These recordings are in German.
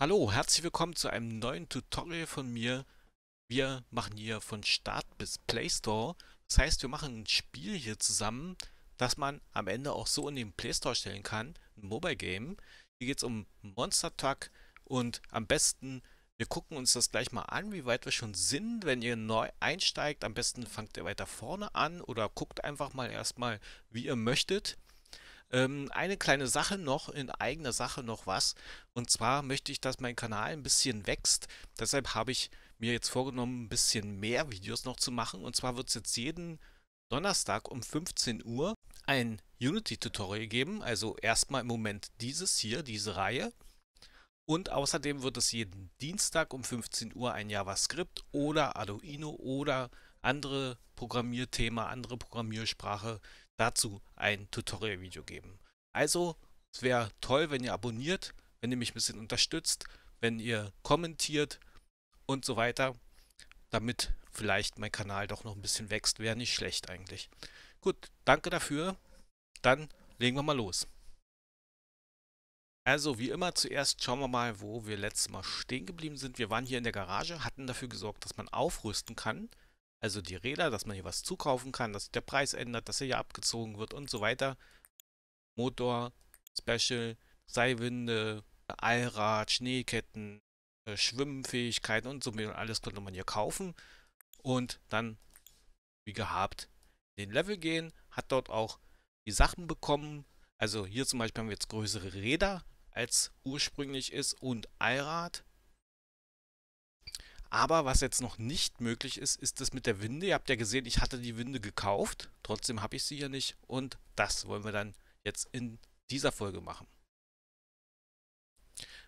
Hallo, herzlich willkommen zu einem neuen Tutorial von mir. Wir machen hier von Start bis Play Store. Das heißt, wir machen ein Spiel hier zusammen, das man am Ende auch so in den Play Store stellen kann. Ein Mobile Game. Hier geht es um Monster Truck und am besten, wir gucken uns das gleich mal an, wie weit wir schon sind. Wenn ihr neu einsteigt, am besten fangt ihr weiter vorne an oder guckt einfach mal erstmal, wie ihr möchtet. Ähm, eine kleine Sache noch, in eigener Sache noch was. Und zwar möchte ich, dass mein Kanal ein bisschen wächst. Deshalb habe ich mir jetzt vorgenommen, ein bisschen mehr Videos noch zu machen. Und zwar wird es jetzt jeden Donnerstag um 15 Uhr ein Unity-Tutorial geben. Also erstmal im Moment dieses hier, diese Reihe. Und außerdem wird es jeden Dienstag um 15 Uhr ein JavaScript oder Arduino oder andere Programmierthema, andere Programmiersprache dazu ein Tutorial-Video geben. Also, es wäre toll, wenn ihr abonniert, wenn ihr mich ein bisschen unterstützt, wenn ihr kommentiert und so weiter, damit vielleicht mein Kanal doch noch ein bisschen wächst. Wäre nicht schlecht eigentlich. Gut, danke dafür. Dann legen wir mal los. Also wie immer zuerst schauen wir mal, wo wir letztes Mal stehen geblieben sind. Wir waren hier in der Garage, hatten dafür gesorgt, dass man aufrüsten kann. Also die Räder, dass man hier was zukaufen kann, dass sich der Preis ändert, dass er hier abgezogen wird und so weiter. Motor, Special, Seilwinde, Allrad, Schneeketten, äh, Schwimmfähigkeiten und so mehr. Alles konnte man hier kaufen. Und dann, wie gehabt, den Level gehen, hat dort auch die Sachen bekommen. Also hier zum Beispiel haben wir jetzt größere Räder, als ursprünglich ist und Allrad. Aber was jetzt noch nicht möglich ist, ist das mit der Winde. Ihr habt ja gesehen, ich hatte die Winde gekauft. Trotzdem habe ich sie hier nicht. Und das wollen wir dann jetzt in dieser Folge machen.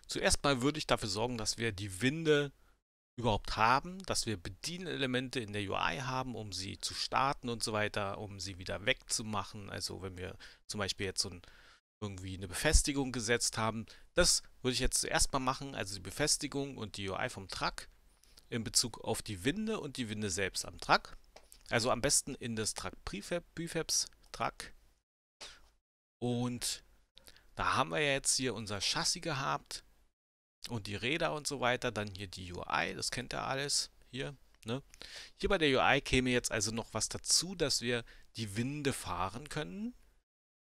Zuerst mal würde ich dafür sorgen, dass wir die Winde überhaupt haben, dass wir Bedienelemente in der UI haben, um sie zu starten und so weiter, um sie wieder wegzumachen. Also wenn wir zum Beispiel jetzt so ein, irgendwie eine Befestigung gesetzt haben, das würde ich jetzt zuerst mal machen, also die Befestigung und die UI vom Truck in Bezug auf die Winde und die Winde selbst am Truck. Also am besten in das Truck Prefab, Prefabs Truck. Und da haben wir ja jetzt hier unser Chassis gehabt und die Räder und so weiter. Dann hier die UI, das kennt ihr alles hier. Ne? Hier bei der UI käme jetzt also noch was dazu, dass wir die Winde fahren können.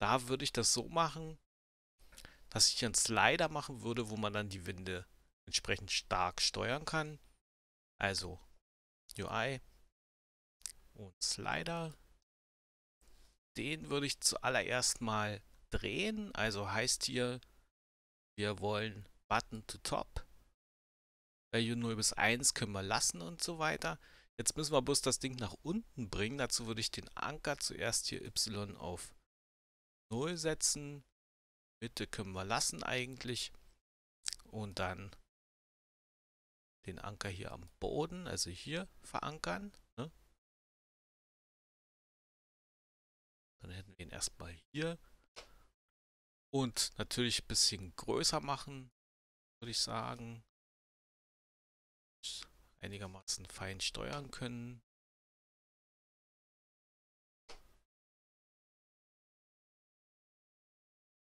Da würde ich das so machen, dass ich einen Slider machen würde, wo man dann die Winde entsprechend stark steuern kann. Also UI und Slider. Den würde ich zuallererst mal drehen. Also heißt hier, wir wollen Button to Top. Value 0 bis 1 können wir lassen und so weiter. Jetzt müssen wir bloß das Ding nach unten bringen. Dazu würde ich den Anker zuerst hier Y auf 0 setzen. Mitte können wir lassen eigentlich. Und dann den Anker hier am Boden, also hier verankern. Ne? Dann hätten wir ihn erstmal hier. Und natürlich ein bisschen größer machen, würde ich sagen. Einigermaßen fein steuern können.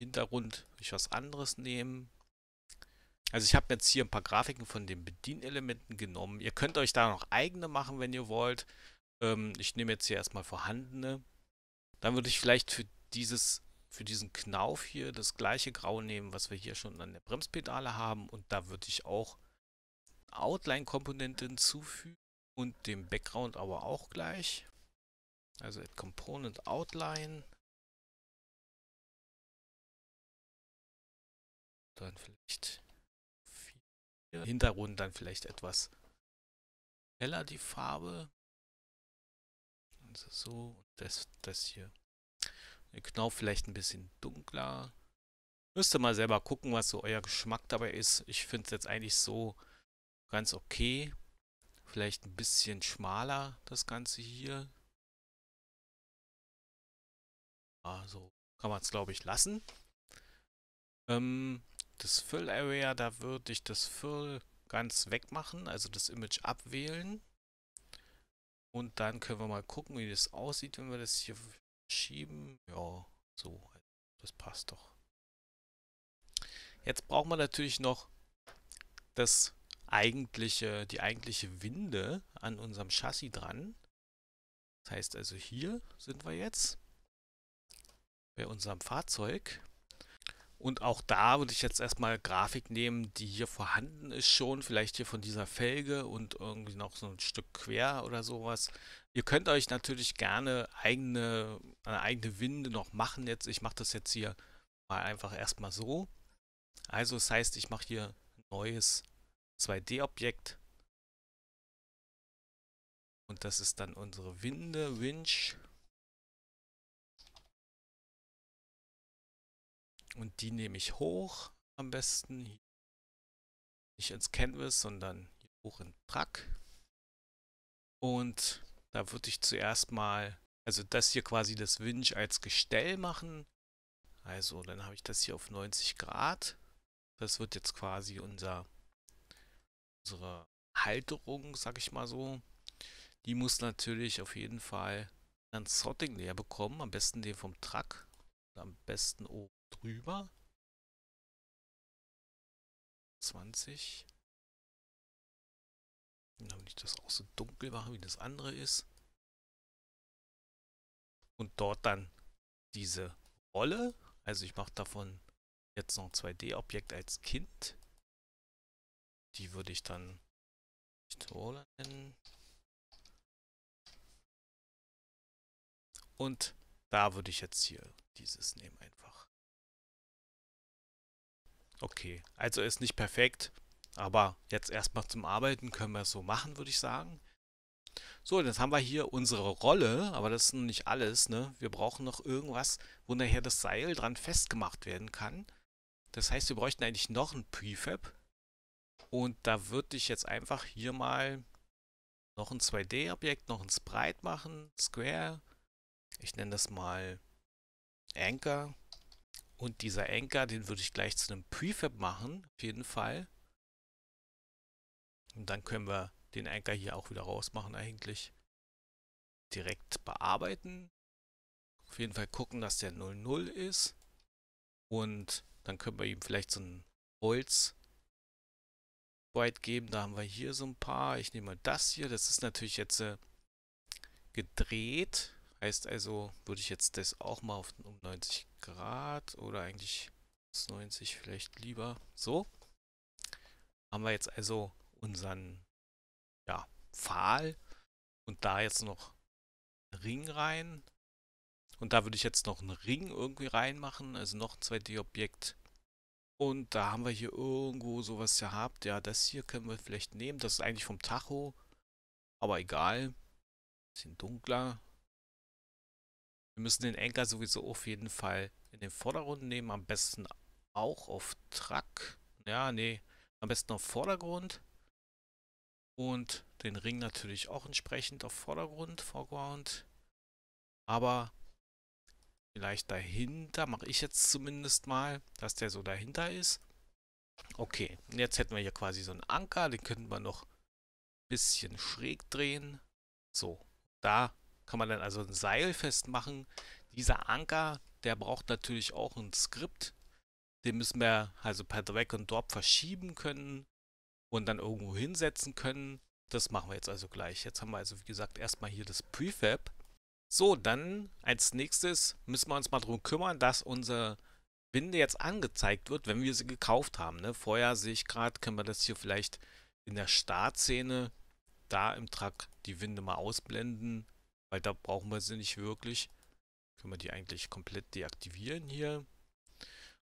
Hintergrund würde ich was anderes nehmen. Also ich habe jetzt hier ein paar Grafiken von den Bedienelementen genommen. Ihr könnt euch da noch eigene machen, wenn ihr wollt. Ähm, ich nehme jetzt hier erstmal vorhandene. Dann würde ich vielleicht für dieses für diesen Knauf hier das gleiche Grau nehmen, was wir hier schon an der Bremspedale haben. Und da würde ich auch Outline-Komponente hinzufügen und dem Background aber auch gleich. Also Add Component Outline. Dann vielleicht Hintergrund dann vielleicht etwas heller die Farbe. Also so, das, das hier. Knauf vielleicht ein bisschen dunkler. Müsst ihr mal selber gucken, was so euer Geschmack dabei ist. Ich finde es jetzt eigentlich so ganz okay. Vielleicht ein bisschen schmaler, das Ganze hier. Also kann man es, glaube ich, lassen. Ähm, das Fill Area, da würde ich das Fill ganz wegmachen, also das Image abwählen. Und dann können wir mal gucken, wie das aussieht, wenn wir das hier schieben. Ja, so, das passt doch. Jetzt brauchen wir natürlich noch das eigentliche, die eigentliche Winde an unserem Chassis dran. Das heißt also, hier sind wir jetzt bei unserem Fahrzeug. Und auch da würde ich jetzt erstmal Grafik nehmen, die hier vorhanden ist schon, vielleicht hier von dieser Felge und irgendwie noch so ein Stück quer oder sowas. Ihr könnt euch natürlich gerne eigene, eine eigene Winde noch machen jetzt. Ich mache das jetzt hier mal einfach erstmal so. Also das heißt, ich mache hier ein neues 2D-Objekt. Und das ist dann unsere Winde, Winch. Und die nehme ich hoch am besten. Nicht ins Canvas, sondern hoch in Track. Und da würde ich zuerst mal, also das hier quasi das Winch als Gestell machen. Also dann habe ich das hier auf 90 Grad. Das wird jetzt quasi unser, unsere Halterung, sag ich mal so. Die muss natürlich auf jeden Fall ein Sorting leer bekommen. Am besten den vom Truck. Am besten oben drüber. 20. Damit ich das auch so dunkel mache, wie das andere ist. Und dort dann diese Rolle. Also ich mache davon jetzt noch 2D-Objekt als Kind. Die würde ich dann Roller nennen. Und da würde ich jetzt hier dieses nehmen Okay, also ist nicht perfekt, aber jetzt erstmal zum Arbeiten können wir es so machen, würde ich sagen. So, jetzt haben wir hier unsere Rolle, aber das ist noch nicht alles. Ne? Wir brauchen noch irgendwas, wo nachher das Seil dran festgemacht werden kann. Das heißt, wir bräuchten eigentlich noch ein Prefab. Und da würde ich jetzt einfach hier mal noch ein 2D-Objekt, noch ein Sprite machen. Square. Ich nenne das mal Anchor. Und dieser Anker, den würde ich gleich zu einem Prefab machen, auf jeden Fall. Und dann können wir den Anker hier auch wieder rausmachen eigentlich. Direkt bearbeiten. Auf jeden Fall gucken, dass der 0,0 ist. Und dann können wir ihm vielleicht so ein Holz White geben. Da haben wir hier so ein paar. Ich nehme mal das hier. Das ist natürlich jetzt äh, gedreht. Heißt also, würde ich jetzt das auch mal auf um 90 Grad oder eigentlich 90 vielleicht lieber so. Haben wir jetzt also unseren ja, Pfahl und da jetzt noch einen Ring rein. Und da würde ich jetzt noch einen Ring irgendwie reinmachen, also noch ein 2D-Objekt. Und da haben wir hier irgendwo sowas gehabt. Ja, das hier können wir vielleicht nehmen. Das ist eigentlich vom Tacho. Aber egal. Bisschen dunkler. Wir müssen den Enker sowieso auf jeden Fall in den Vordergrund nehmen. Am besten auch auf Truck. Ja, nee. Am besten auf Vordergrund. Und den Ring natürlich auch entsprechend auf Vordergrund, Foreground. Aber vielleicht dahinter, mache ich jetzt zumindest mal, dass der so dahinter ist. Okay, jetzt hätten wir hier quasi so einen Anker, den könnten wir noch ein bisschen schräg drehen. So, da kann man dann also ein Seil festmachen. Dieser Anker, der braucht natürlich auch ein Skript. Den müssen wir also per Drag und Drop verschieben können und dann irgendwo hinsetzen können. Das machen wir jetzt also gleich. Jetzt haben wir also, wie gesagt, erstmal hier das Prefab. So, dann als nächstes müssen wir uns mal darum kümmern, dass unsere Binde jetzt angezeigt wird, wenn wir sie gekauft haben. Ne? Vorher sehe ich gerade, können wir das hier vielleicht in der Startszene da im Truck die Winde mal ausblenden. Weil da brauchen wir sie nicht wirklich. Können wir die eigentlich komplett deaktivieren hier.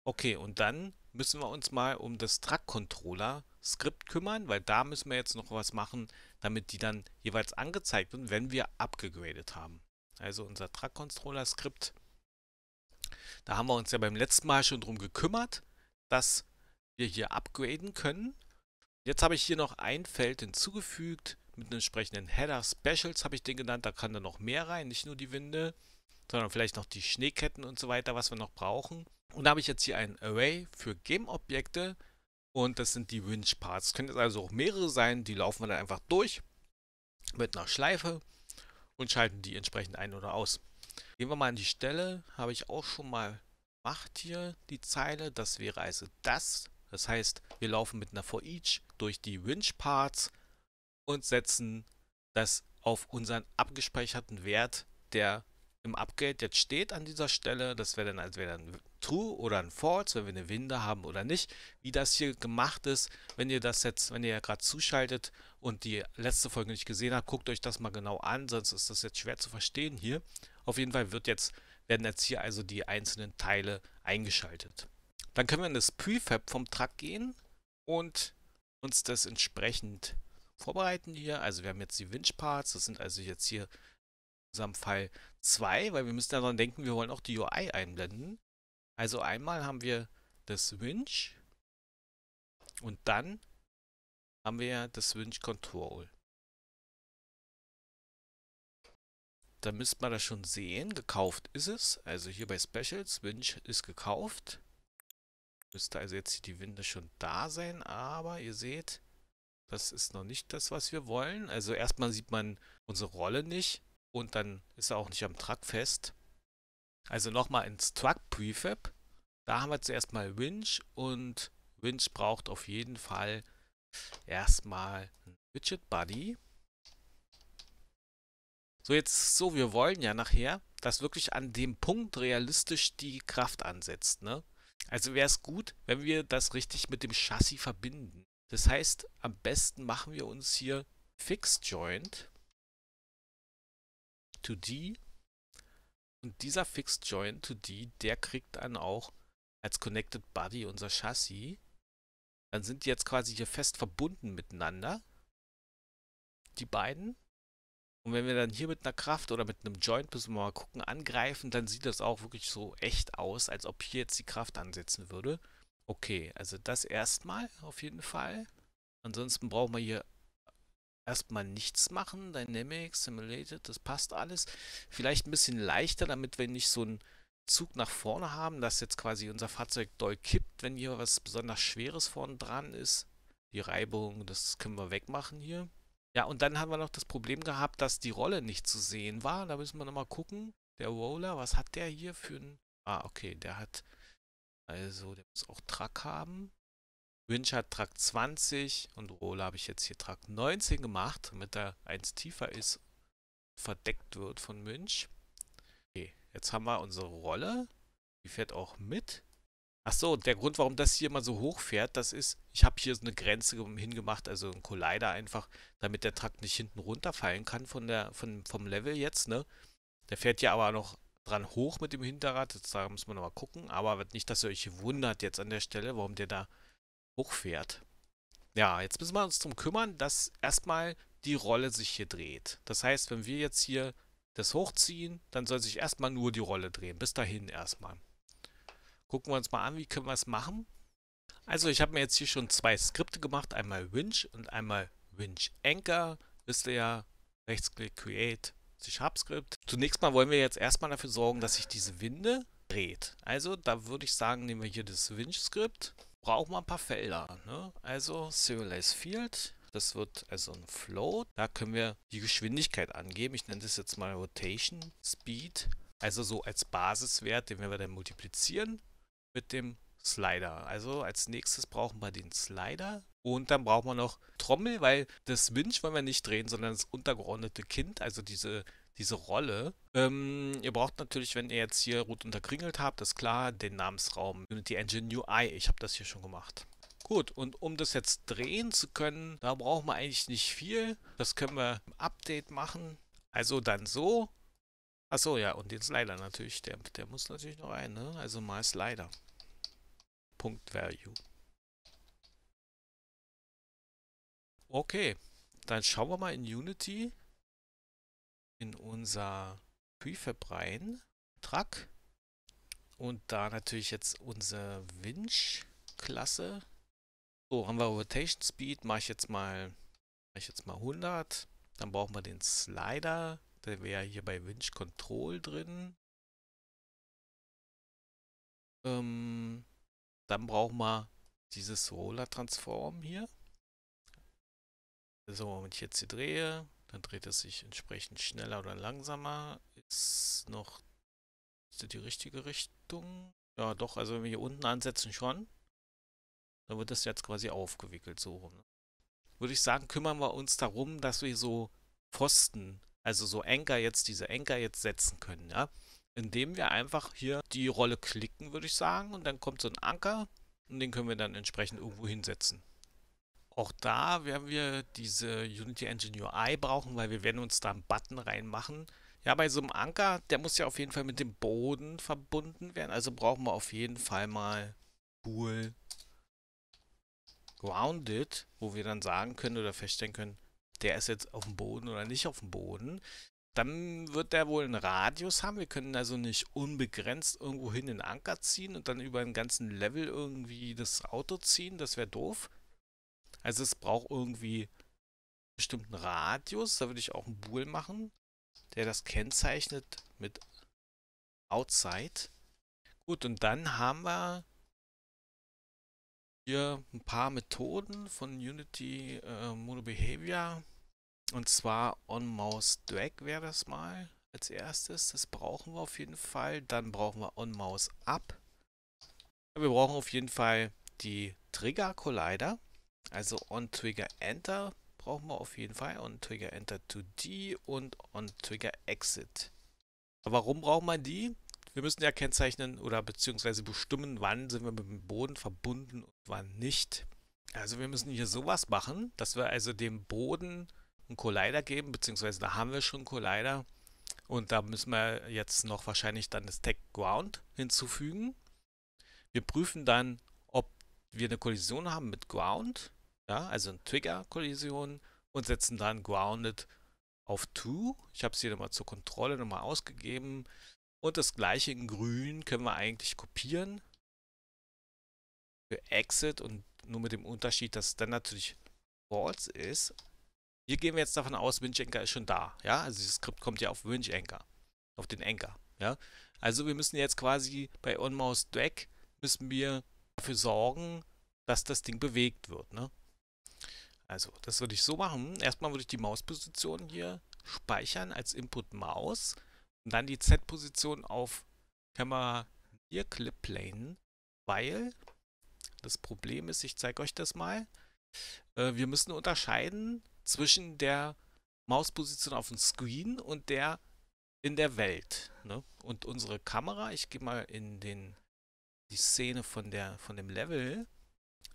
Okay, und dann müssen wir uns mal um das truck controller skript kümmern, weil da müssen wir jetzt noch was machen, damit die dann jeweils angezeigt werden, wenn wir abgegradet haben. Also unser truck controller skript Da haben wir uns ja beim letzten Mal schon drum gekümmert, dass wir hier upgraden können. Jetzt habe ich hier noch ein Feld hinzugefügt, mit einem entsprechenden Header Specials habe ich den genannt. Da kann dann noch mehr rein, nicht nur die Winde, sondern vielleicht noch die Schneeketten und so weiter, was wir noch brauchen. Und da habe ich jetzt hier ein Array für Game-Objekte und das sind die Winch Parts. Können jetzt also auch mehrere sein, die laufen wir dann einfach durch mit einer Schleife und schalten die entsprechend ein oder aus. Gehen wir mal an die Stelle, habe ich auch schon mal gemacht hier die Zeile, das wäre also das. Das heißt, wir laufen mit einer for each durch die Winch Parts und setzen das auf unseren abgespeicherten Wert, der im Upgrade jetzt steht an dieser Stelle. Das wäre dann entweder also ein True oder ein False, wenn wir eine Winde haben oder nicht. Wie das hier gemacht ist, wenn ihr das jetzt, wenn ihr ja gerade zuschaltet und die letzte Folge nicht gesehen habt, guckt euch das mal genau an, sonst ist das jetzt schwer zu verstehen hier. Auf jeden Fall wird jetzt, werden jetzt hier also die einzelnen Teile eingeschaltet. Dann können wir in das Prefab vom Truck gehen und uns das entsprechend vorbereiten hier. Also wir haben jetzt die Winch-Parts, das sind also jetzt hier in unserem Fall zwei, weil wir müssen daran denken, wir wollen auch die UI einblenden. Also einmal haben wir das Winch und dann haben wir das Winch Control. Da müsste man das schon sehen. Gekauft ist es. Also hier bei Specials. Winch ist gekauft. Müsste also jetzt die Winde schon da sein. Aber ihr seht, das ist noch nicht das, was wir wollen. Also erstmal sieht man unsere Rolle nicht und dann ist er auch nicht am Truck fest. Also nochmal ins Truck Prefab. Da haben wir zuerst mal Winch und Winch braucht auf jeden Fall erstmal ein Widget Buddy. So, jetzt so, wir wollen ja nachher, dass wirklich an dem Punkt realistisch die Kraft ansetzt. Ne? Also wäre es gut, wenn wir das richtig mit dem Chassis verbinden. Das heißt, am besten machen wir uns hier Fixed Joint to D und dieser Fixed Joint to D, der kriegt dann auch als Connected Body unser Chassis. Dann sind die jetzt quasi hier fest verbunden miteinander, die beiden. Und wenn wir dann hier mit einer Kraft oder mit einem Joint, müssen wir mal gucken, angreifen, dann sieht das auch wirklich so echt aus, als ob hier jetzt die Kraft ansetzen würde. Okay, also das erstmal auf jeden Fall. Ansonsten brauchen wir hier erstmal nichts machen. Dynamics, Simulated, das passt alles. Vielleicht ein bisschen leichter, damit wir nicht so einen Zug nach vorne haben, dass jetzt quasi unser Fahrzeug doll kippt, wenn hier was besonders Schweres vorne dran ist. Die Reibung, das können wir wegmachen hier. Ja, und dann haben wir noch das Problem gehabt, dass die Rolle nicht zu sehen war. Da müssen wir nochmal gucken. Der Roller, was hat der hier für ein... Ah, okay, der hat also der muss auch Track haben. Winch hat Track 20 und Rola habe ich jetzt hier Track 19 gemacht, damit er eins tiefer ist, verdeckt wird von Münch. Okay, jetzt haben wir unsere Rolle. Die fährt auch mit. Achso, der Grund, warum das hier immer so hoch fährt, das ist, ich habe hier so eine Grenze hingemacht, also einen Collider einfach, damit der Trakt nicht hinten runterfallen kann von der, von, vom Level jetzt, ne? Der fährt ja aber noch dran hoch mit dem Hinterrad. Jetzt da muss man nochmal gucken. Aber nicht, dass ihr euch wundert jetzt an der Stelle, warum der da hochfährt. Ja, jetzt müssen wir uns darum kümmern, dass erstmal die Rolle sich hier dreht. Das heißt, wenn wir jetzt hier das hochziehen, dann soll sich erstmal nur die Rolle drehen. Bis dahin erstmal. Gucken wir uns mal an, wie können wir es machen. Also ich habe mir jetzt hier schon zwei Skripte gemacht. Einmal Winch und einmal Winch Anchor. Wisst ihr ja, Rechtsklick Create C-Sharp-Skript. Zunächst mal wollen wir jetzt erstmal dafür sorgen, dass sich diese Winde dreht. Also da würde ich sagen, nehmen wir hier das Winch-Skript. Brauchen wir ein paar Felder. Ne? Also Serialize Field. Das wird also ein Float. Da können wir die Geschwindigkeit angeben. Ich nenne das jetzt mal Rotation Speed. Also so als Basiswert, den werden wir dann multiplizieren mit dem Slider. Also als nächstes brauchen wir den Slider. Und dann brauchen wir noch Trommel, weil das Winch wollen wir nicht drehen, sondern das untergeordnete Kind, also diese, diese Rolle. Ähm, ihr braucht natürlich, wenn ihr jetzt hier rot unterkringelt habt, ist klar, den Namensraum Unity Engine UI. Ich habe das hier schon gemacht. Gut, und um das jetzt drehen zu können, da brauchen wir eigentlich nicht viel. Das können wir im Update machen. Also dann so. Achso, ja, und den Slider natürlich. Der, der muss natürlich noch rein, ne? Also mal Slider. Punkt Value. Okay, dann schauen wir mal in Unity in unser Prefab rein, Truck und da natürlich jetzt unsere Winch-Klasse. So, haben wir Rotation Speed, mache ich jetzt mal mache ich jetzt mal 100. Dann brauchen wir den Slider, der wäre hier bei Winch Control drin. Ähm, dann brauchen wir dieses Roller Transform hier. So, wenn ich jetzt hier drehe, dann dreht es sich entsprechend schneller oder langsamer. Ist noch ist das die richtige Richtung? Ja, doch, also wenn wir hier unten ansetzen schon, dann wird das jetzt quasi aufgewickelt, so rum. Ne? Würde ich sagen, kümmern wir uns darum, dass wir so Pfosten, also so Anker jetzt, diese Anker jetzt setzen können, ja. Indem wir einfach hier die Rolle klicken, würde ich sagen, und dann kommt so ein Anker und den können wir dann entsprechend irgendwo hinsetzen. Auch da werden wir diese Unity Engine UI brauchen, weil wir werden uns da einen Button reinmachen. Ja, bei so einem Anker, der muss ja auf jeden Fall mit dem Boden verbunden werden. Also brauchen wir auf jeden Fall mal Cool Grounded, wo wir dann sagen können oder feststellen können, der ist jetzt auf dem Boden oder nicht auf dem Boden. Dann wird der wohl einen Radius haben. Wir können also nicht unbegrenzt irgendwo hin den Anker ziehen und dann über den ganzen Level irgendwie das Auto ziehen. Das wäre doof. Also es braucht irgendwie einen bestimmten Radius. Da würde ich auch einen Bool machen, der das kennzeichnet mit Outside. Gut, und dann haben wir hier ein paar Methoden von Unity äh, Mono Behavior. Und zwar OnMouseDrag wäre das mal als erstes. Das brauchen wir auf jeden Fall. Dann brauchen wir OnMouseUp. Wir brauchen auf jeden Fall die Trigger Collider. Also on Trigger Enter brauchen wir auf jeden Fall. On Trigger Enter to D und on Trigger Exit. warum brauchen wir die? Wir müssen ja kennzeichnen oder beziehungsweise bestimmen, wann sind wir mit dem Boden verbunden und wann nicht. Also wir müssen hier sowas machen, dass wir also dem Boden einen Collider geben, beziehungsweise da haben wir schon einen Collider. Und da müssen wir jetzt noch wahrscheinlich dann das Tag Ground hinzufügen. Wir prüfen dann, ob wir eine Kollision haben mit Ground ja, also ein Trigger-Kollision und setzen dann Grounded auf 2. Ich habe es hier nochmal zur Kontrolle nochmal ausgegeben. Und das gleiche in grün können wir eigentlich kopieren für Exit und nur mit dem Unterschied, dass es dann natürlich False ist. Hier gehen wir jetzt davon aus, Winch Anchor ist schon da. Ja, also dieses Skript kommt ja auf Winch Anchor, auf den Anchor. Ja, also wir müssen jetzt quasi bei OnMouse Drag müssen wir dafür sorgen, dass das Ding bewegt wird. Ne? Also, das würde ich so machen. Erstmal würde ich die Mausposition hier speichern als Input Maus und dann die Z-Position auf Kamera hier Clip Plane, weil das Problem ist, ich zeige euch das mal, äh, wir müssen unterscheiden zwischen der Mausposition auf dem Screen und der in der Welt. Ne? Und unsere Kamera, ich gehe mal in den, die Szene von, der, von dem Level,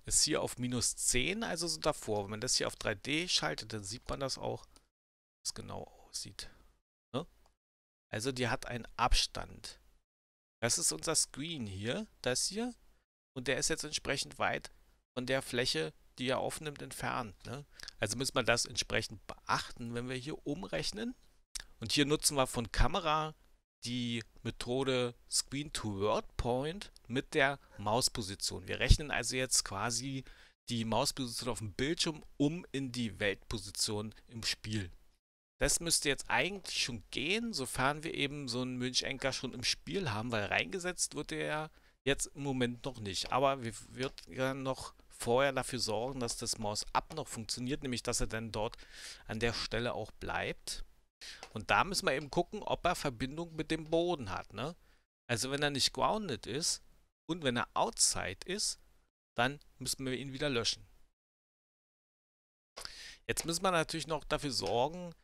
ist hier auf minus 10, also so davor. Wenn man das hier auf 3D schaltet, dann sieht man das auch, wie es genau aussieht. Ne? Also die hat einen Abstand. Das ist unser Screen hier, das hier. Und der ist jetzt entsprechend weit von der Fläche, die er aufnimmt, entfernt. Ne? Also müssen wir das entsprechend beachten, wenn wir hier umrechnen. Und hier nutzen wir von Kamera die Methode Screen to Word Point mit der Mausposition. Wir rechnen also jetzt quasi die Mausposition auf dem Bildschirm um in die Weltposition im Spiel. Das müsste jetzt eigentlich schon gehen, sofern wir eben so einen Münchenker schon im Spiel haben, weil reingesetzt wird er ja jetzt im Moment noch nicht. Aber wir werden noch vorher dafür sorgen, dass das Maus-Up noch funktioniert, nämlich dass er dann dort an der Stelle auch bleibt. Und da müssen wir eben gucken, ob er Verbindung mit dem Boden hat. Ne? Also wenn er nicht grounded ist und wenn er outside ist, dann müssen wir ihn wieder löschen. Jetzt müssen wir natürlich noch dafür sorgen,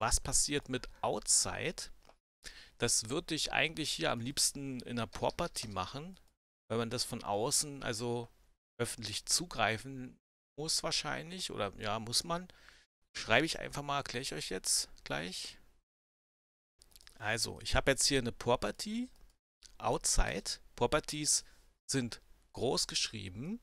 was passiert mit outside. Das würde ich eigentlich hier am liebsten in der Property machen, weil man das von außen, also öffentlich zugreifen muss wahrscheinlich oder ja, muss man schreibe ich einfach mal, erkläre ich euch jetzt gleich. Also, ich habe jetzt hier eine Property, Outside. Properties sind groß geschrieben.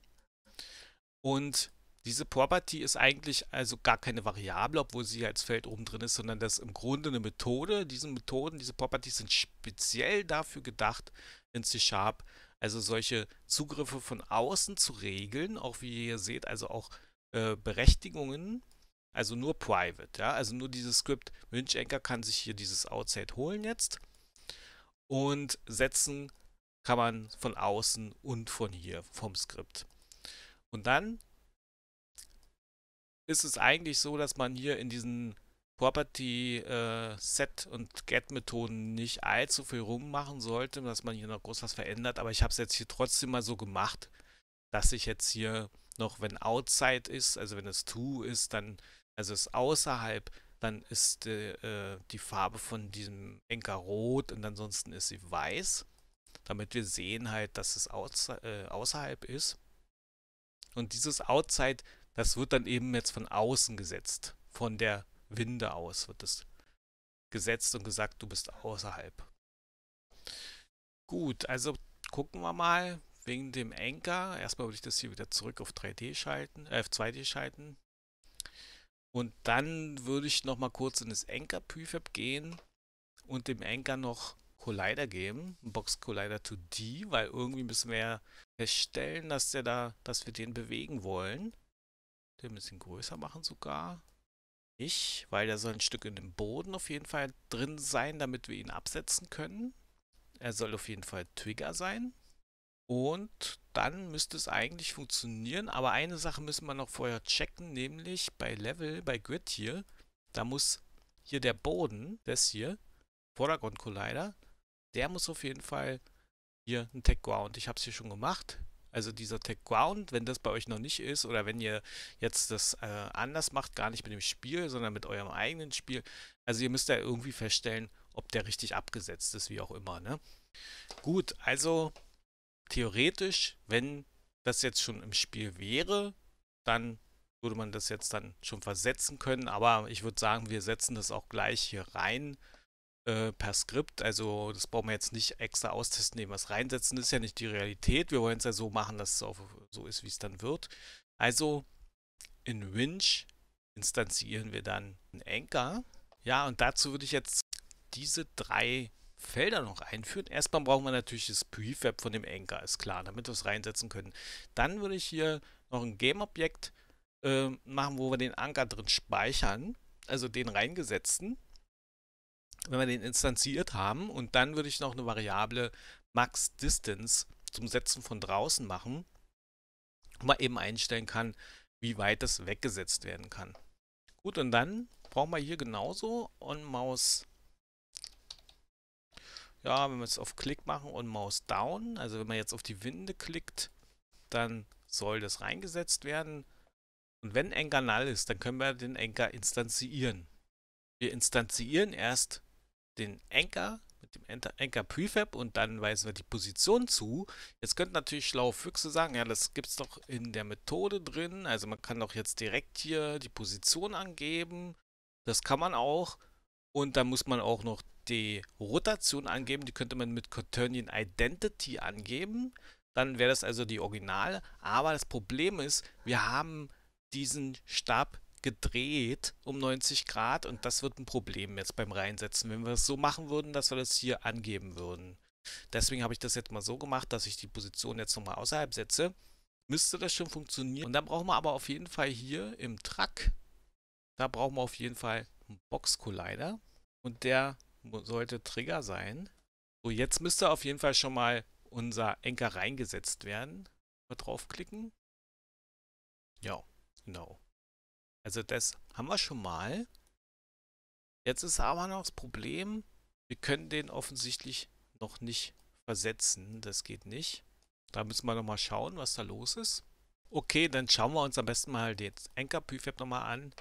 Und diese Property ist eigentlich also gar keine Variable, obwohl sie als Feld oben drin ist, sondern das ist im Grunde eine Methode. Diese Methoden, diese Properties sind speziell dafür gedacht, in C-Sharp also solche Zugriffe von außen zu regeln, auch wie ihr hier seht, also auch äh, Berechtigungen also nur private, ja. Also nur dieses Script. Münch Anchor kann sich hier dieses Outside holen jetzt. Und setzen kann man von außen und von hier, vom Skript. Und dann ist es eigentlich so, dass man hier in diesen Property äh, Set und Get Methoden nicht allzu viel rummachen sollte, dass man hier noch groß was verändert. Aber ich habe es jetzt hier trotzdem mal so gemacht, dass ich jetzt hier noch, wenn outside ist, also wenn es to ist, dann, also es außerhalb, dann ist die, äh, äh, die Farbe von diesem Enker rot und ansonsten ist sie weiß, damit wir sehen halt, dass es aus, äh, außerhalb ist. Und dieses outside, das wird dann eben jetzt von außen gesetzt. Von der Winde aus wird es gesetzt und gesagt, du bist außerhalb. Gut, also gucken wir mal, wegen dem Anker. Erstmal würde ich das hier wieder zurück auf 3D schalten, äh, auf 2D schalten. Und dann würde ich nochmal kurz in das Anker Prefab gehen und dem Anker noch Collider geben, Box Collider to d weil irgendwie müssen wir ja feststellen, dass der da, dass wir den bewegen wollen. Den ein bisschen größer machen sogar. Ich, weil der soll ein Stück in dem Boden auf jeden Fall drin sein, damit wir ihn absetzen können. Er soll auf jeden Fall Trigger sein. Und dann müsste es eigentlich funktionieren. Aber eine Sache müssen wir noch vorher checken, nämlich bei Level, bei Grid hier, da muss hier der Boden, das hier, Vordergrund Collider, der muss auf jeden Fall hier ein Tech Ground. Ich habe es hier schon gemacht. Also dieser Tech Ground, wenn das bei euch noch nicht ist oder wenn ihr jetzt das äh, anders macht, gar nicht mit dem Spiel, sondern mit eurem eigenen Spiel. Also ihr müsst da irgendwie feststellen, ob der richtig abgesetzt ist, wie auch immer. Ne? Gut, also theoretisch, wenn das jetzt schon im Spiel wäre, dann würde man das jetzt dann schon versetzen können. Aber ich würde sagen, wir setzen das auch gleich hier rein äh, per Skript. Also das brauchen wir jetzt nicht extra austesten, eben was reinsetzen. Das ist ja nicht die Realität. Wir wollen es ja so machen, dass es auch so ist, wie es dann wird. Also in Winch instanzieren wir dann einen Anker. Ja, und dazu würde ich jetzt diese drei Felder noch einführen. Erstmal brauchen wir natürlich das Prefab von dem Anker, ist klar, damit wir es reinsetzen können. Dann würde ich hier noch ein Game-Objekt äh, machen, wo wir den Anker drin speichern, also den reingesetzten, wenn wir den instanziert haben. Und dann würde ich noch eine Variable Max Distance zum Setzen von draußen machen, wo man eben einstellen kann, wie weit das weggesetzt werden kann. Gut, und dann brauchen wir hier genauso on Maus ja, wenn wir jetzt auf Klick machen und Maus down, also wenn man jetzt auf die Winde klickt, dann soll das reingesetzt werden. Und wenn Anchor null ist, dann können wir den Anchor instanziieren. Wir instanziieren erst den Anchor mit dem Anchor Prefab und dann weisen wir die Position zu. Jetzt könnte natürlich schlaue Füchse sagen, ja, das gibt es doch in der Methode drin. Also man kann doch jetzt direkt hier die Position angeben. Das kann man auch. Und dann muss man auch noch die Rotation angeben. Die könnte man mit Quaternion Identity angeben. Dann wäre das also die Original. Aber das Problem ist, wir haben diesen Stab gedreht um 90 Grad und das wird ein Problem jetzt beim Reinsetzen, wenn wir es so machen würden, dass wir das hier angeben würden. Deswegen habe ich das jetzt mal so gemacht, dass ich die Position jetzt nochmal außerhalb setze. Müsste das schon funktionieren. Und dann brauchen wir aber auf jeden Fall hier im Truck, da brauchen wir auf jeden Fall einen Box Collider und der sollte Trigger sein. So, jetzt müsste auf jeden Fall schon mal unser Enker reingesetzt werden. Mal draufklicken. Ja, genau. Also das haben wir schon mal. Jetzt ist aber noch das Problem, wir können den offensichtlich noch nicht versetzen. Das geht nicht. Da müssen wir nochmal schauen, was da los ist. Okay, dann schauen wir uns am besten mal den Anchor Prefab nochmal an.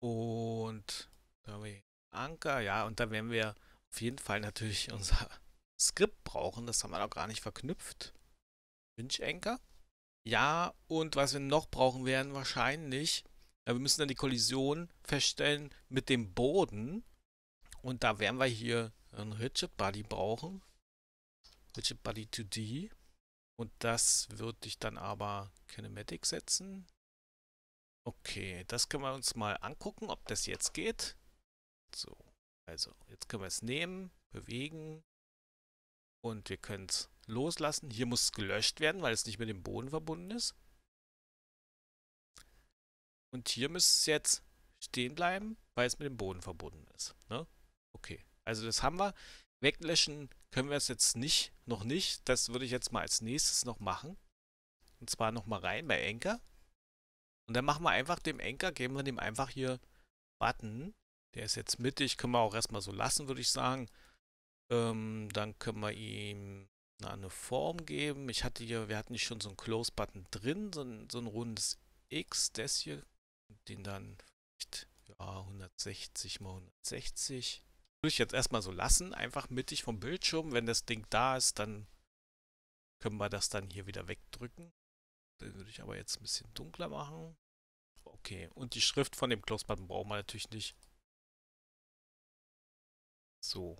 Und da haben wir Anker, ja, und da werden wir auf jeden Fall natürlich unser Skript brauchen. Das haben wir noch gar nicht verknüpft. Winch Anker. Ja, und was wir noch brauchen werden, wahrscheinlich, ja, äh, wir müssen dann die Kollision feststellen mit dem Boden. Und da werden wir hier einen Rigid Buddy brauchen. Rigid Buddy 2D. Und das würde ich dann aber Kinematic setzen. Okay, das können wir uns mal angucken, ob das jetzt geht. So, also jetzt können wir es nehmen, bewegen und wir können es loslassen. Hier muss es gelöscht werden, weil es nicht mit dem Boden verbunden ist. Und hier müsste es jetzt stehen bleiben, weil es mit dem Boden verbunden ist. Ne? Okay, also das haben wir. Weglöschen können wir es jetzt nicht, noch nicht. Das würde ich jetzt mal als nächstes noch machen. Und zwar nochmal rein bei Enker. Und dann machen wir einfach dem Enker, geben wir dem einfach hier Button. Der ist jetzt mittig, können wir auch erstmal so lassen, würde ich sagen. Ähm, dann können wir ihm eine Form geben. Ich hatte hier, wir hatten hier schon so einen Close-Button drin, so ein, so ein rundes X, das hier. Den dann vielleicht, ja, 160 mal 160. Würde ich jetzt erstmal so lassen, einfach mittig vom Bildschirm. Wenn das Ding da ist, dann können wir das dann hier wieder wegdrücken. Den würde ich aber jetzt ein bisschen dunkler machen. Okay, und die Schrift von dem Close-Button brauchen wir natürlich nicht. So.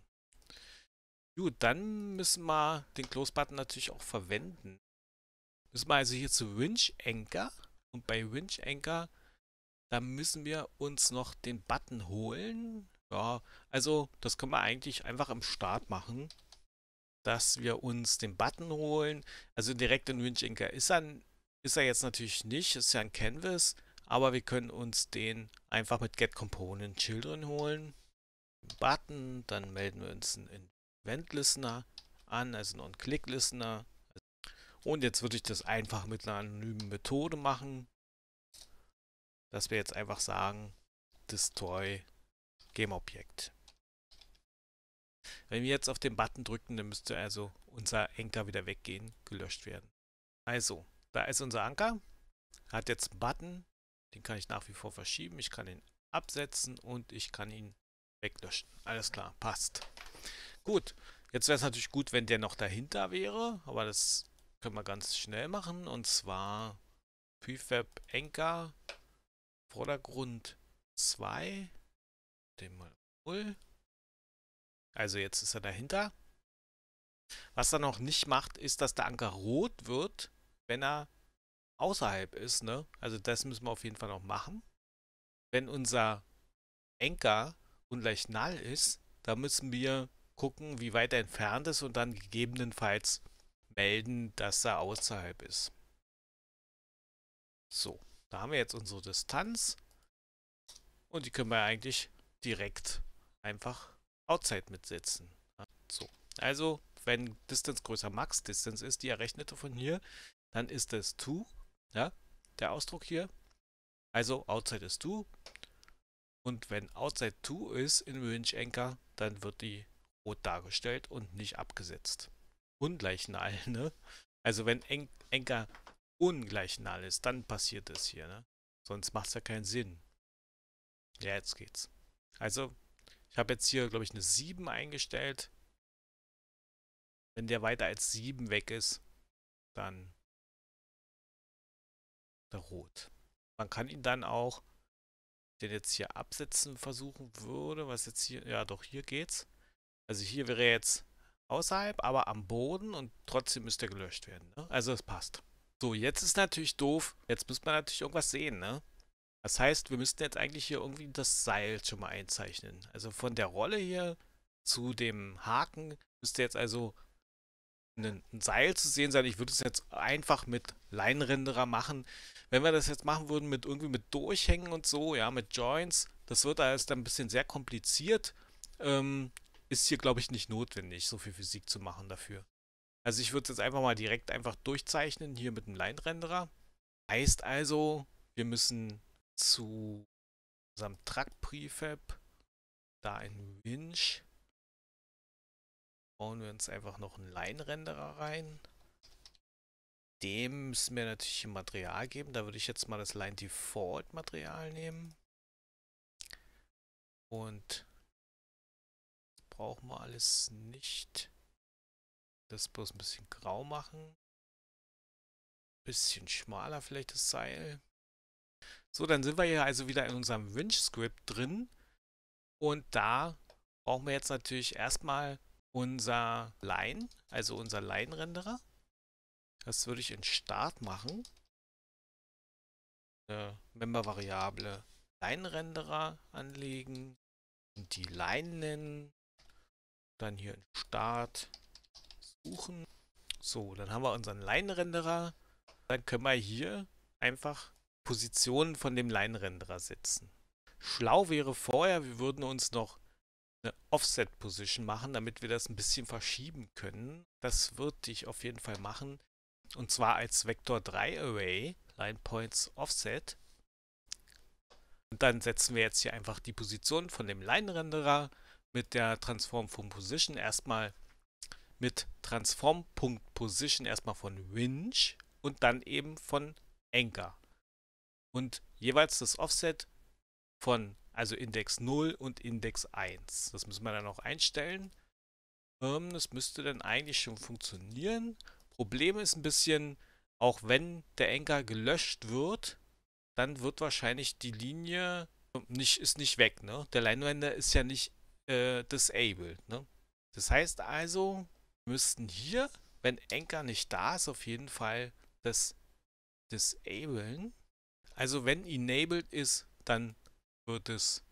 Gut, dann müssen wir den Close-Button natürlich auch verwenden. Müssen wir also hier zu Winch Anchor und bei Winch Anchor, da müssen wir uns noch den Button holen. Ja, also das können wir eigentlich einfach im Start machen, dass wir uns den Button holen. Also direkt in Winch Anchor ist er, ist er jetzt natürlich nicht, ist ja ein Canvas, aber wir können uns den einfach mit Get Component Children holen. Button, dann melden wir uns einen Event Listener an, also einen On-Click Listener. Und jetzt würde ich das einfach mit einer anonymen Methode machen, dass wir jetzt einfach sagen, destroy GameObjekt. Wenn wir jetzt auf den Button drücken, dann müsste also unser Anker wieder weggehen, gelöscht werden. Also, da ist unser Anker, hat jetzt einen Button, den kann ich nach wie vor verschieben, ich kann ihn absetzen und ich kann ihn Weglöschen. Alles klar, passt. Gut, jetzt wäre es natürlich gut, wenn der noch dahinter wäre, aber das können wir ganz schnell machen. Und zwar Prefab Anchor Vordergrund 2. Den mal 0. Also jetzt ist er dahinter. Was er noch nicht macht, ist, dass der Anker rot wird, wenn er außerhalb ist. Ne? Also das müssen wir auf jeden Fall noch machen. Wenn unser Anker und null ist, da müssen wir gucken, wie weit entfernt ist und dann gegebenenfalls melden, dass er außerhalb ist. So, da haben wir jetzt unsere Distanz und die können wir eigentlich direkt einfach outside mitsetzen. So, also wenn Distance größer Max Distance ist, die errechnete von hier, dann ist das to, ja, der Ausdruck hier. Also outside ist to und wenn Outside 2 ist in Range Anchor, dann wird die rot dargestellt und nicht abgesetzt. Ungleich null, ne? Also wenn Anchor ungleich null ist, dann passiert das hier, ne? Sonst macht es ja keinen Sinn. Ja, jetzt geht's. Also, ich habe jetzt hier, glaube ich, eine 7 eingestellt. Wenn der weiter als 7 weg ist, dann der rot. Man kann ihn dann auch den jetzt hier absetzen versuchen würde, was jetzt hier, ja doch, hier geht's. Also hier wäre jetzt außerhalb, aber am Boden und trotzdem müsste er gelöscht werden. Ne? Also es passt. So, jetzt ist natürlich doof. Jetzt muss man natürlich irgendwas sehen, ne? Das heißt, wir müssten jetzt eigentlich hier irgendwie das Seil schon mal einzeichnen. Also von der Rolle hier zu dem Haken müsste jetzt also ein Seil zu sehen sein. Ich würde es jetzt einfach mit Leinenrinderer machen. Wenn wir das jetzt machen würden mit irgendwie mit Durchhängen und so, ja, mit Joints, das wird alles dann ein bisschen sehr kompliziert. Ähm, ist hier, glaube ich, nicht notwendig, so viel Physik zu machen dafür. Also ich würde es jetzt einfach mal direkt einfach durchzeichnen, hier mit dem Leinenrenderer. Heißt also, wir müssen zu unserem Track Prefab da in Winch bauen wir uns einfach noch einen Line-Renderer rein. Dem müssen wir natürlich Material geben. Da würde ich jetzt mal das Line Default Material nehmen. Und das brauchen wir alles nicht. Das bloß ein bisschen grau machen. Bisschen schmaler vielleicht das Seil. So, dann sind wir hier also wieder in unserem Winch-Script drin. Und da brauchen wir jetzt natürlich erstmal unser Line, also unser Line-Renderer. Das würde ich in Start machen. Eine Member-Variable Line-Renderer anlegen und die Line nennen. Dann hier in Start suchen. So, dann haben wir unseren Line-Renderer. Dann können wir hier einfach Positionen von dem Line-Renderer setzen. Schlau wäre vorher, wir würden uns noch eine Offset-Position machen, damit wir das ein bisschen verschieben können. Das würde ich auf jeden Fall machen. Und zwar als Vektor 3 Array, Line Points Offset. Und dann setzen wir jetzt hier einfach die Position von dem Line-Renderer mit der Transform von Position erstmal mit Transform.Position erstmal von Winch und dann eben von Anchor. Und jeweils das Offset von also Index 0 und Index 1. Das müssen wir dann auch einstellen. Ähm, das müsste dann eigentlich schon funktionieren. Problem ist ein bisschen, auch wenn der Anker gelöscht wird, dann wird wahrscheinlich die Linie nicht, ist nicht weg. Ne? Der Leinwender ist ja nicht äh, disabled. Ne? Das heißt also, wir müssten hier, wenn Anker nicht da ist, auf jeden Fall das disablen. Also wenn enabled ist, dann wird es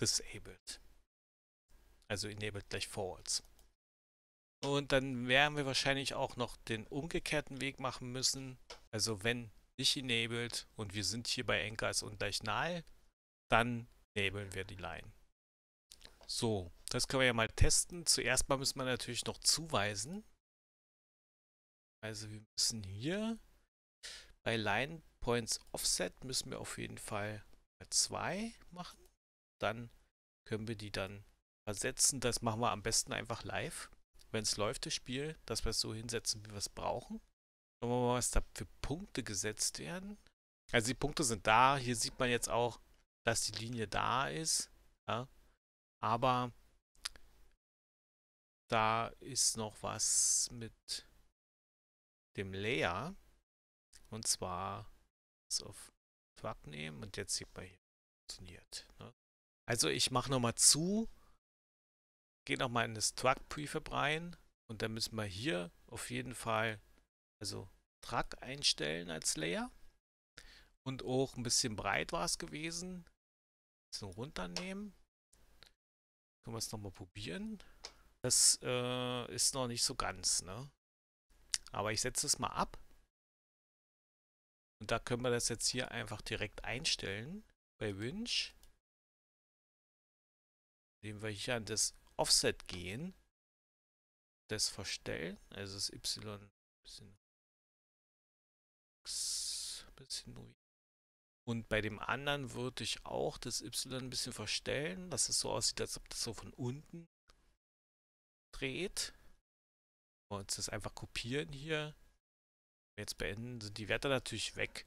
disabled. Also enabled gleich forwards. Und dann werden wir wahrscheinlich auch noch den umgekehrten Weg machen müssen. Also wenn nicht enabled und wir sind hier bei Anchors und gleich null, dann enablen wir die Line. So, das können wir ja mal testen. Zuerst mal müssen wir natürlich noch zuweisen. Also wir müssen hier bei Line Points Offset müssen wir auf jeden Fall zwei machen. Dann können wir die dann versetzen. Das machen wir am besten einfach live. Wenn es läuft, das Spiel, dass wir es so hinsetzen, wie wir es brauchen. Schauen wir mal, was da für Punkte gesetzt werden. Also die Punkte sind da. Hier sieht man jetzt auch, dass die Linie da ist. Ja. Aber da ist noch was mit dem Layer. Und zwar auf das nehmen und jetzt sieht man hier, funktioniert. Ne? Also ich mache nochmal zu, gehe nochmal in das Truck Prefab rein und dann müssen wir hier auf jeden Fall also Truck einstellen als Layer und auch ein bisschen breit war es gewesen. Ein runternehmen. Können wir es nochmal probieren. Das äh, ist noch nicht so ganz, ne? Aber ich setze es mal ab und da können wir das jetzt hier einfach direkt einstellen bei Winch. Indem wir hier an das Offset gehen, das verstellen, also das Y ein bisschen, bisschen und bei dem anderen würde ich auch das Y ein bisschen verstellen, dass es so aussieht, als ob das so von unten dreht. Und das einfach kopieren hier jetzt beenden, sind die Werte natürlich weg.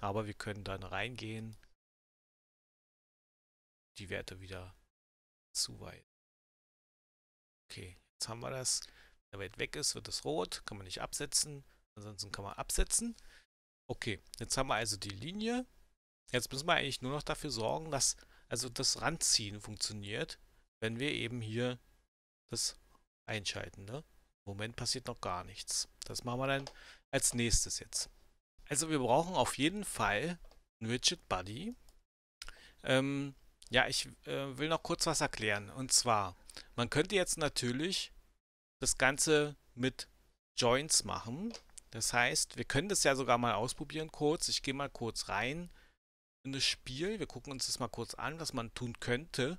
Aber wir können dann reingehen, die Werte wieder zuweisen. Okay, jetzt haben wir das. Wenn der Wert weg ist, wird es rot, kann man nicht absetzen. Ansonsten kann man absetzen. Okay, jetzt haben wir also die Linie. Jetzt müssen wir eigentlich nur noch dafür sorgen, dass also das Ranziehen funktioniert, wenn wir eben hier das einschalten. Ne? Im Moment passiert noch gar nichts. Das machen wir dann als nächstes jetzt. Also wir brauchen auf jeden Fall ein Widget Buddy. Ähm, ja, ich äh, will noch kurz was erklären. Und zwar, man könnte jetzt natürlich das Ganze mit Joints machen. Das heißt, wir können das ja sogar mal ausprobieren kurz. Ich gehe mal kurz rein in das Spiel. Wir gucken uns das mal kurz an, was man tun könnte.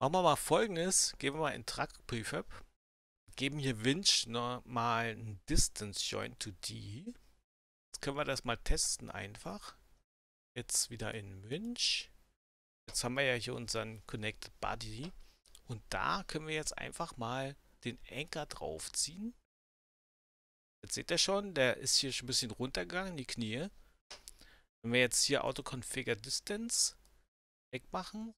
Machen wir mal folgendes. Gehen wir mal in Truck Prefab geben hier Winch nochmal ein Distance Join to D. Jetzt können wir das mal testen einfach. Jetzt wieder in Winch. Jetzt haben wir ja hier unseren Connected Body. Und da können wir jetzt einfach mal den Anker draufziehen. Jetzt seht ihr schon, der ist hier schon ein bisschen runtergegangen, die Knie. Wenn wir jetzt hier Auto Configure Distance wegmachen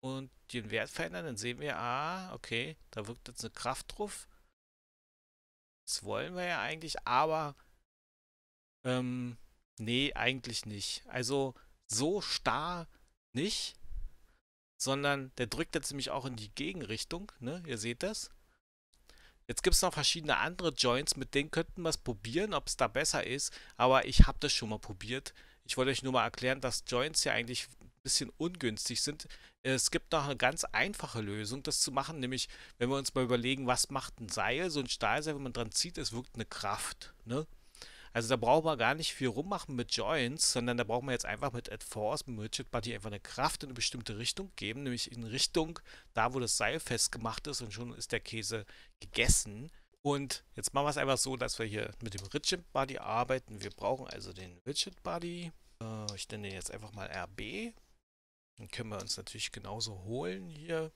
und den Wert verändern, dann sehen wir, ah, okay, da wirkt jetzt eine Kraft drauf. Das wollen wir ja eigentlich, aber ähm, nee, eigentlich nicht. Also so starr nicht, sondern der drückt jetzt nämlich auch in die Gegenrichtung, ne? Ihr seht das. Jetzt gibt es noch verschiedene andere Joints, mit denen könnten wir es probieren, ob es da besser ist, aber ich habe das schon mal probiert. Ich wollte euch nur mal erklären, dass Joints ja eigentlich bisschen ungünstig sind. Es gibt noch eine ganz einfache Lösung, das zu machen, nämlich wenn wir uns mal überlegen, was macht ein Seil, so ein Stahlseil, wenn man dran zieht, es wirkt eine Kraft. Ne? Also da braucht man gar nicht viel rummachen mit Joints, sondern da braucht man jetzt einfach mit Add Force, mit Rigid Buddy einfach eine Kraft in eine bestimmte Richtung geben, nämlich in Richtung da, wo das Seil festgemacht ist und schon ist der Käse gegessen. Und jetzt machen wir es einfach so, dass wir hier mit dem Rigid Buddy arbeiten. Wir brauchen also den Rigid Buddy. Äh, ich nenne den jetzt einfach mal RB. Dann können wir uns natürlich genauso holen hier.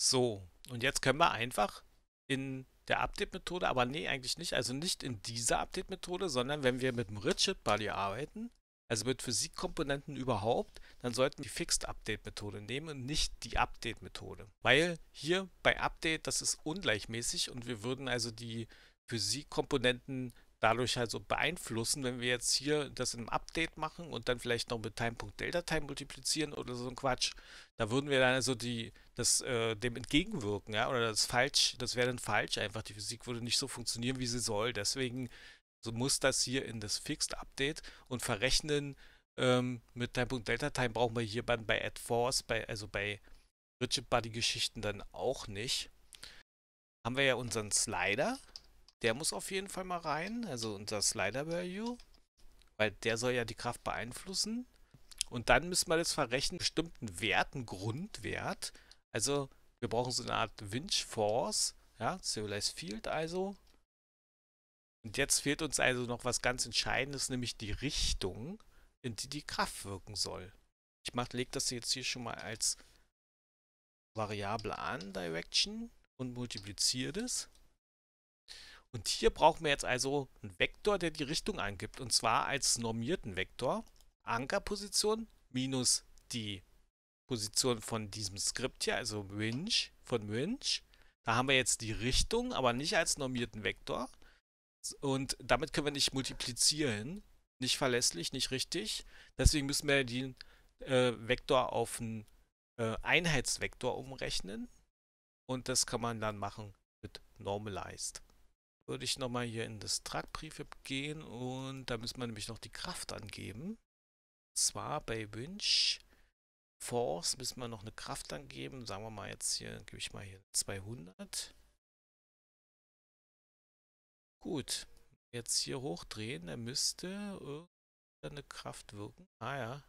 So, und jetzt können wir einfach in der Update-Methode, aber nee, eigentlich nicht, also nicht in dieser Update-Methode, sondern wenn wir mit dem Rigid Body arbeiten, also mit Physikkomponenten überhaupt, dann sollten die Fixed Update Methode nehmen und nicht die Update Methode. Weil hier bei Update, das ist ungleichmäßig und wir würden also die Physikkomponenten dadurch halt so beeinflussen, wenn wir jetzt hier das im Update machen und dann vielleicht noch mit Time.delta-Time multiplizieren oder so ein Quatsch, da würden wir dann also die, das, äh, dem entgegenwirken, ja, oder das falsch, das wäre dann falsch einfach, die Physik würde nicht so funktionieren, wie sie soll, deswegen so muss das hier in das Fixed Update und verrechnen ähm, mit Time.delta-Time brauchen wir hier bei AdForce, bei, also bei Rigid Buddy Geschichten dann auch nicht. Haben wir ja unseren Slider, der muss auf jeden Fall mal rein, also unser Slider Value, weil der soll ja die Kraft beeinflussen. Und dann müssen wir das verrechnen, bestimmten Werten, Grundwert. Also wir brauchen so eine Art Winch Force, ja, Civilized Field also. Und jetzt fehlt uns also noch was ganz Entscheidendes, nämlich die Richtung, in die die Kraft wirken soll. Ich lege das jetzt hier schon mal als Variable an, Direction, und multipliziere das. Und hier brauchen wir jetzt also einen Vektor, der die Richtung angibt. Und zwar als normierten Vektor. Ankerposition minus die Position von diesem Skript hier, also Winch von Winch. Da haben wir jetzt die Richtung, aber nicht als normierten Vektor. Und damit können wir nicht multiplizieren. Nicht verlässlich, nicht richtig. Deswegen müssen wir den äh, Vektor auf einen äh, Einheitsvektor umrechnen. Und das kann man dann machen mit Normalized würde ich nochmal hier in das Tragbriefe gehen und da müssen wir nämlich noch die Kraft angeben. Und zwar bei Winch Force müssen wir noch eine Kraft angeben. Sagen wir mal jetzt hier, gebe ich mal hier 200. Gut, jetzt hier hochdrehen, er müsste eine Kraft wirken. Ah ja.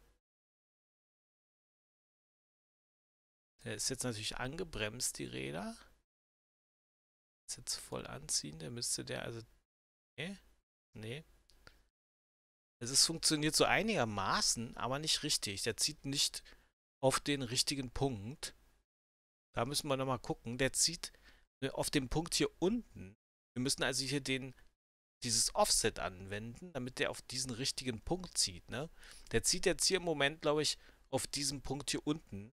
Er ist jetzt natürlich angebremst, die Räder das jetzt voll anziehen? der müsste der also. Nee? Nee. Also es funktioniert so einigermaßen, aber nicht richtig. Der zieht nicht auf den richtigen Punkt. Da müssen wir nochmal gucken. Der zieht äh, auf den Punkt hier unten. Wir müssen also hier den dieses Offset anwenden, damit der auf diesen richtigen Punkt zieht. Ne? Der zieht jetzt hier im Moment, glaube ich, auf diesen Punkt hier unten.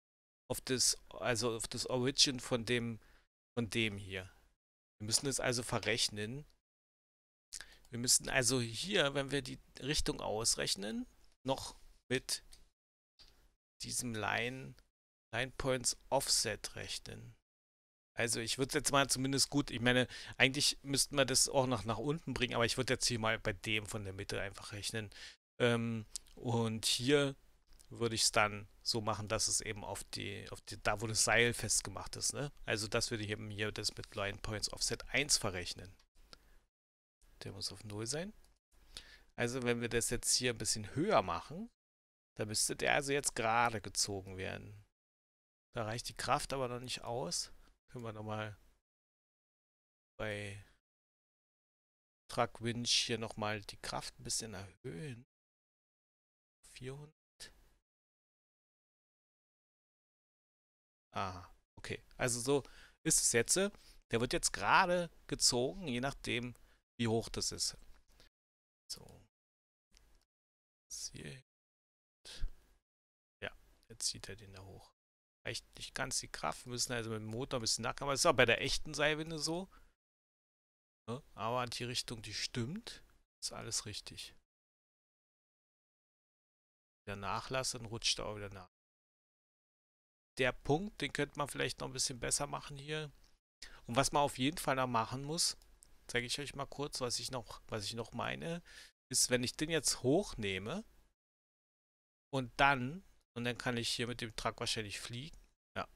Auf das, also auf das Origin von dem, von dem hier. Wir müssen es also verrechnen. Wir müssen also hier, wenn wir die Richtung ausrechnen, noch mit diesem Line, Line Points Offset rechnen. Also ich würde jetzt mal zumindest gut, ich meine, eigentlich müssten wir das auch noch nach unten bringen, aber ich würde jetzt hier mal bei dem von der Mitte einfach rechnen. Ähm, und hier würde ich es dann so machen, dass es eben auf die, auf die, da wo das Seil festgemacht ist, ne? Also das würde ich eben hier das mit Line Points Offset 1 verrechnen. Der muss auf 0 sein. Also wenn wir das jetzt hier ein bisschen höher machen, dann müsste der also jetzt gerade gezogen werden. Da reicht die Kraft aber noch nicht aus. Können wir nochmal bei Truck Winch hier nochmal die Kraft ein bisschen erhöhen. 400. Aha, okay. Also so ist es jetzt. Der wird jetzt gerade gezogen, je nachdem, wie hoch das ist. So. Ja, jetzt zieht er den da hoch. Reicht nicht ganz die Kraft, Wir müssen also mit dem Motor ein bisschen nachkommen. Aber es ist auch bei der echten Seilwinde so. Ja, ne? aber die Richtung, die stimmt, ist alles richtig. Wieder nachlassen, rutscht er auch wieder nach der Punkt, den könnte man vielleicht noch ein bisschen besser machen hier. Und was man auf jeden Fall da machen muss, zeige ich euch mal kurz, was ich noch, was ich noch meine, ist, wenn ich den jetzt hochnehme und dann, und dann kann ich hier mit dem Truck wahrscheinlich fliegen. Ja.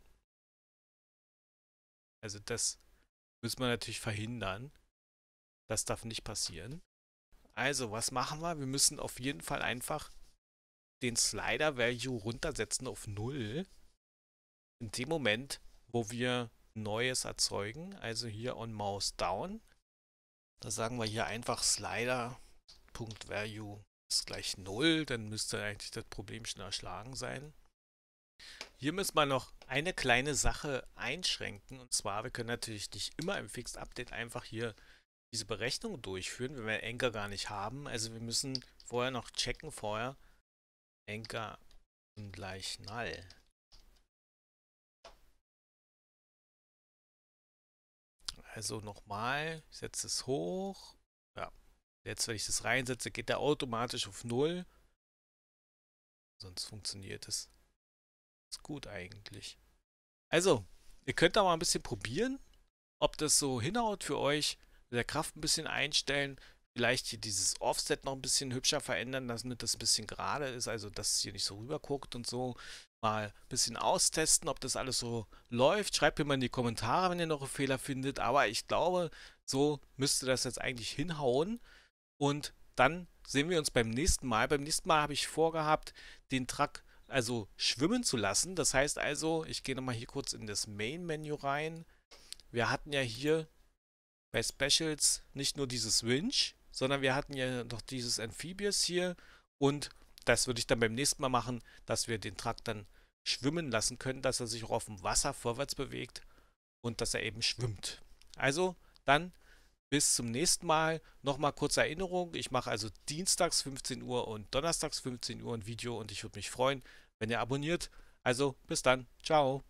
Also das müssen wir natürlich verhindern. Das darf nicht passieren. Also, was machen wir? Wir müssen auf jeden Fall einfach den Slider-Value runtersetzen auf 0 in dem Moment, wo wir Neues erzeugen, also hier on Mouse Down, da sagen wir hier einfach Slider.value ist gleich 0, dann müsste eigentlich das Problem schon erschlagen sein. Hier müssen wir noch eine kleine Sache einschränken. Und zwar, wir können natürlich nicht immer im Fixed Update einfach hier diese Berechnung durchführen, wenn wir Anchor gar nicht haben. Also wir müssen vorher noch checken, vorher Anchor gleich Null. Also nochmal, ich setze es hoch. Ja. Jetzt, wenn ich das reinsetze, geht er automatisch auf 0. Sonst funktioniert es. Ist gut eigentlich. Also, ihr könnt da mal ein bisschen probieren, ob das so hinhaut für euch. Mit der Kraft ein bisschen einstellen vielleicht hier dieses Offset noch ein bisschen hübscher verändern, damit das ein bisschen gerade ist, also dass es hier nicht so rüber guckt und so. Mal ein bisschen austesten, ob das alles so läuft. Schreibt mir mal in die Kommentare, wenn ihr noch einen Fehler findet. Aber ich glaube, so müsste das jetzt eigentlich hinhauen. Und dann sehen wir uns beim nächsten Mal. Beim nächsten Mal habe ich vorgehabt, den Truck also schwimmen zu lassen. Das heißt also, ich gehe nochmal hier kurz in das Main-Menü rein. Wir hatten ja hier bei Specials nicht nur dieses Winch, sondern wir hatten ja noch dieses Amphibious hier und das würde ich dann beim nächsten Mal machen, dass wir den Trakt dann schwimmen lassen können, dass er sich auch auf dem Wasser vorwärts bewegt und dass er eben schwimmt. Also dann bis zum nächsten Mal. Nochmal kurze Erinnerung. Ich mache also dienstags 15 Uhr und donnerstags 15 Uhr ein Video und ich würde mich freuen, wenn ihr abonniert. Also bis dann. Ciao.